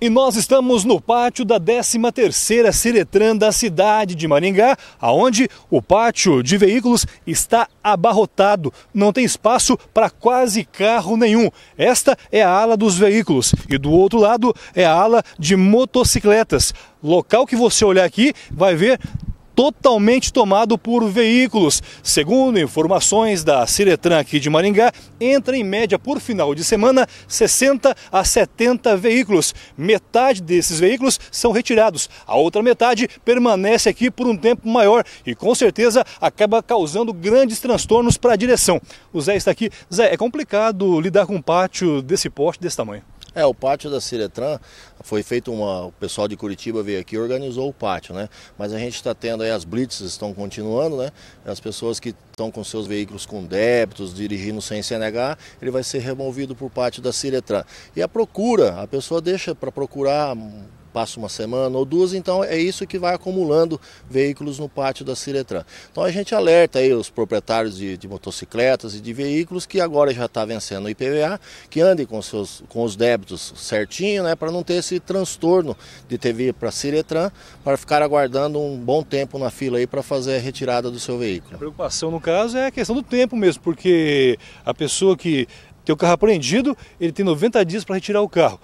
E nós estamos no pátio da 13ª Ciretran da cidade de Maringá, aonde o pátio de veículos está abarrotado, não tem espaço para quase carro nenhum. Esta é a ala dos veículos e do outro lado é a ala de motocicletas. Local que você olhar aqui vai ver totalmente tomado por veículos. Segundo informações da Ciretran aqui de Maringá, entra em média por final de semana 60 a 70 veículos. Metade desses veículos são retirados, a outra metade permanece aqui por um tempo maior e com certeza acaba causando grandes transtornos para a direção. O Zé está aqui. Zé, é complicado lidar com um pátio desse porte, desse tamanho? É, o pátio da Ciretran foi feito uma. O pessoal de Curitiba veio aqui e organizou o pátio, né? Mas a gente está tendo aí as blitzes estão continuando, né? As pessoas que estão com seus veículos com débitos, dirigindo sem CNH, ele vai ser removido por pátio da Ciretran. E a procura, a pessoa deixa para procurar passa uma semana ou duas, então é isso que vai acumulando veículos no pátio da Ciretran. Então a gente alerta aí os proprietários de, de motocicletas e de veículos que agora já está vencendo o IPVA, que andem com, seus, com os débitos certinho, né, para não ter esse transtorno de ter para a Ciretran, para ficar aguardando um bom tempo na fila aí para fazer a retirada do seu veículo. A preocupação no caso é a questão do tempo mesmo, porque a pessoa que tem o carro apreendido, ele tem 90 dias para retirar o carro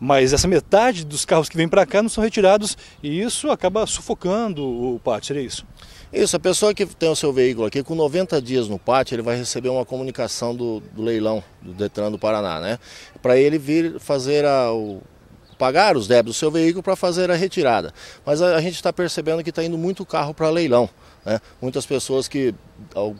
mas essa metade dos carros que vêm para cá não são retirados e isso acaba sufocando o pátio, seria isso? Isso, a pessoa que tem o seu veículo aqui, com 90 dias no pátio, ele vai receber uma comunicação do, do leilão do Detran do Paraná, né? Para ele vir fazer a, o, pagar os débitos do seu veículo para fazer a retirada. Mas a, a gente está percebendo que está indo muito carro para leilão. Né? Muitas pessoas que,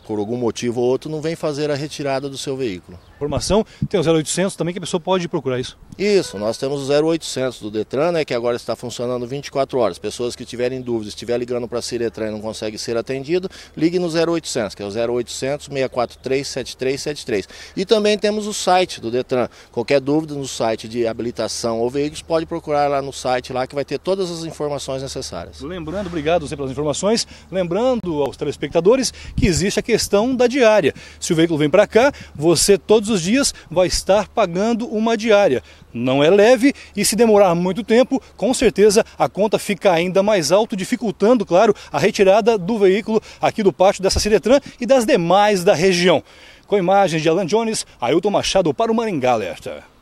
por algum motivo ou outro, não vêm fazer a retirada do seu veículo informação. Tem o 0800 também que a pessoa pode procurar isso. Isso, nós temos o 0800 do Detran, né, que agora está funcionando 24 horas. Pessoas que tiverem dúvidas, estiver ligando para a Ciretran e não consegue ser atendido, ligue no 0800, que é o 0800 643 7373. E também temos o site do Detran. Qualquer dúvida no site de habilitação ou veículos, pode procurar lá no site lá que vai ter todas as informações necessárias. Lembrando, obrigado você pelas informações. Lembrando aos telespectadores que existe a questão da diária. Se o veículo vem para cá, você todos todos os dias vai estar pagando uma diária. Não é leve e se demorar muito tempo, com certeza a conta fica ainda mais alta, dificultando, claro, a retirada do veículo aqui do pátio dessa Ciretran e das demais da região. Com imagens de Alan Jones, Ailton Machado para o Maringá Alerta.